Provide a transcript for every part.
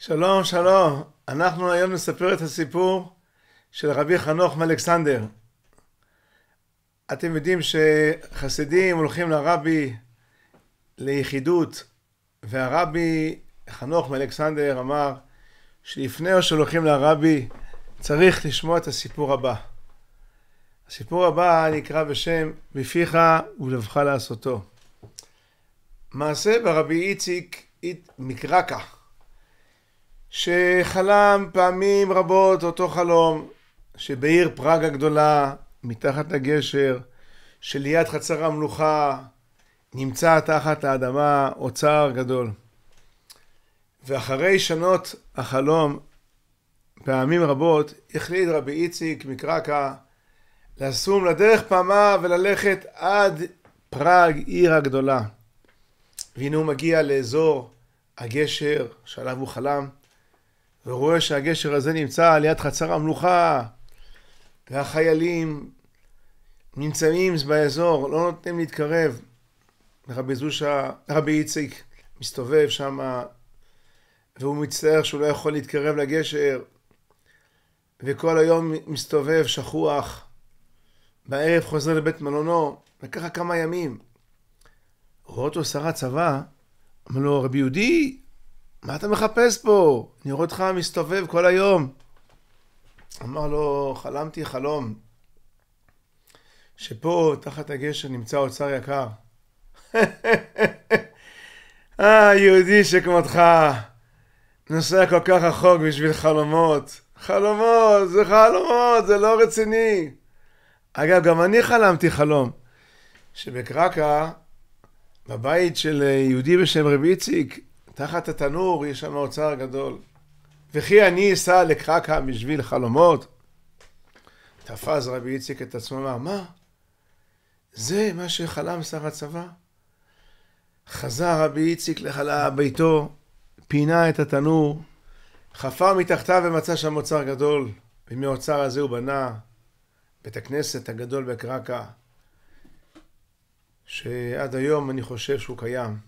שלום, שלום. אנחנו היום נספר את הסיפור של רבי חנוך מאלכסנדר. אתם יודעים שחסידים הולכים לרבי ליחידות, והרבי חנוך מאלכסנדר אמר שלפני שהולכים לרבי צריך לשמוע את הסיפור הבא. הסיפור הבא נקרא בשם בפיך ולבך לעשותו. מעשה ברבי איציק מקרקה. שחלם פעמים רבות אותו חלום, שבעיר פראג הגדולה, מתחת לגשר, שליד חצר המלוכה, נמצא תחת האדמה אוצר גדול. ואחרי שנות החלום, פעמים רבות, החליט רבי איציק מקרקע לשום לדרך פעמה וללכת עד פראג עיר הגדולה. והנה הוא מגיע לאזור הגשר שעליו הוא חלם, ורואה שהגשר הזה נמצא על יד חצר המלוכה, והחיילים נמצאים באזור, לא נותנים להתקרב. רבי זושה, רבי איציק מסתובב שם, והוא מצטער שהוא לא יכול להתקרב לגשר, וכל היום מסתובב שכוח. בערב חוזר לבית מלונו, וככה כמה ימים. רואה אותו שר הצבא, אמר לו, רבי יהודי, מה אתה מחפש פה? אני רואה אותך מסתובב כל היום. אמר לו, חלמתי חלום, שפה תחת הגשר נמצא אוצר יקר. אה, יהודי שכמותך נוסע כל כך רחוק בשביל חלומות. חלומות, זה חלומות, זה לא רציני. אגב, גם אני חלמתי חלום, שבקרקע, בבית של אה, יהודי בשם רבי איציק, תחת התנור יש שם אוצר גדול. וכי אני אסע לקרקע בשביל חלומות? תפס רבי איציק את עצמו, אמר, מה? זה מה שחלם שר הצבא? חזר רבי איציק לחלה ביתו, פינה את התנור, חפר מתחתיו ומצא שם אוצר גדול, ומהאוצר הזה הוא בנה בית הכנסת הגדול בקרקע, שעד היום אני חושב שהוא קיים.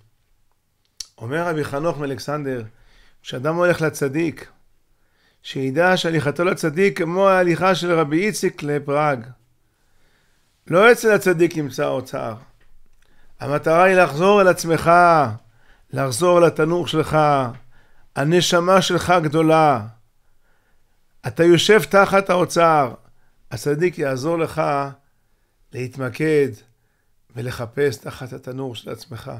אומר רבי חנוך מאלכסנדר, כשאדם הולך לצדיק, שידע שהליכתו לצדיק כמו ההליכה של רבי איציק לפראג. לא אצל הצדיק נמצא האוצר. המטרה היא לחזור אל עצמך, לחזור אל שלך. הנשמה שלך גדולה. אתה יושב תחת האוצר. הצדיק יעזור לך להתמקד ולחפש תחת התנור של עצמך.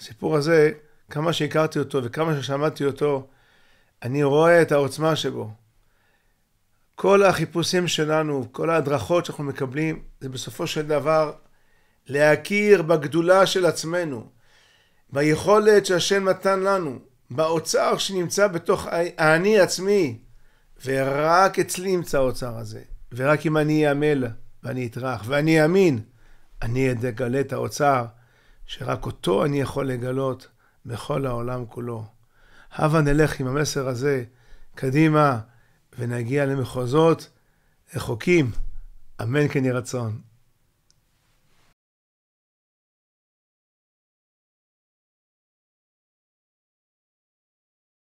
הסיפור הזה כמה שהכרתי אותו וכמה ששמעתי אותו, אני רואה את העוצמה שבו. כל החיפושים שלנו, כל ההדרכות שאנחנו מקבלים, זה בסופו של דבר להכיר בגדולה של עצמנו, ביכולת שהשם נתן לנו, באוצר שנמצא בתוך האני עצמי, ורק אצלי נמצא האוצר הזה, ורק אם אני אעמל ואני אטרח ואני אאמין, אני אגלה את האוצר, שרק אותו אני יכול לגלות. בכל העולם כולו. הבה נלך עם המסר הזה קדימה ונגיע למחוזות רחוקים. אמן כן יהי רצון.